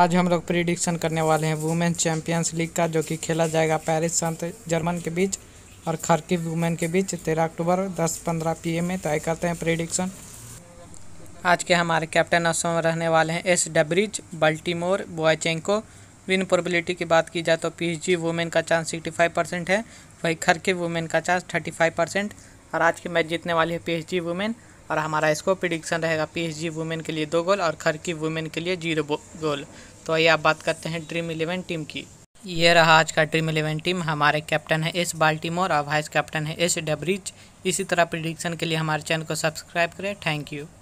आज हम लोग प्रिडिक्शन करने वाले हैं वुमेन चैंपियंस लीग का जो कि खेला जाएगा पेरिस संत जर्मन के बीच और खरकी वुमेन के बीच तेरह अक्टूबर दस पंद्रह पी में तय करते हैं प्रिडिक्शन आज के हमारे कैप्टन असम रहने वाले हैं एस डब्रिज बल्टीमोर बोआचेंको विन प्रोबेबिलिटी की बात की जाए तो पी जी वुमेन का चांस सिक्सटी फाइव परसेंट है वही खरके वुमेन का चांस थर्टी फाइव परसेंट और आज के मैच जीतने वाली है पी एच जी वुमेन और हमारा इसको प्रिडिक्शन रहेगा पीएसजी वुमेन के लिए दो गोल और खरकी वुमेन के लिए जीरो गोल तो आइए आप बात करते हैं ड्रीम इलेवन टीम की ये रहा आज का ड्रीम इलेवन टीम हमारे कैप्टन है एस बाल्टीमोर और वाइस कैप्टन है एस डबरिज इसी तरह प्रिडिक्शन के लिए हमारे चैनल को सब्सक्राइब करें थैंक यू